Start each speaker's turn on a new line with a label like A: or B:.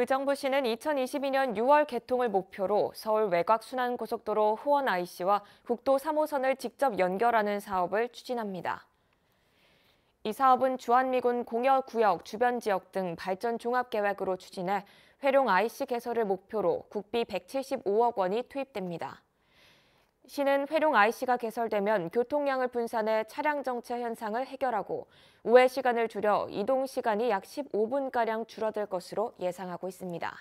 A: 의정부 시는 2022년 6월 개통을 목표로 서울 외곽 순환고속도로 후원 IC와 국도 3호선을 직접 연결하는 사업을 추진합니다. 이 사업은 주한미군 공여구역 주변 지역 등 발전 종합계획으로 추진해 회룡 IC 개설을 목표로 국비 175억 원이 투입됩니다. 시는 회룡 IC가 개설되면 교통량을 분산해 차량 정체 현상을 해결하고 우회 시간을 줄여 이동 시간이 약 15분가량 줄어들 것으로 예상하고 있습니다.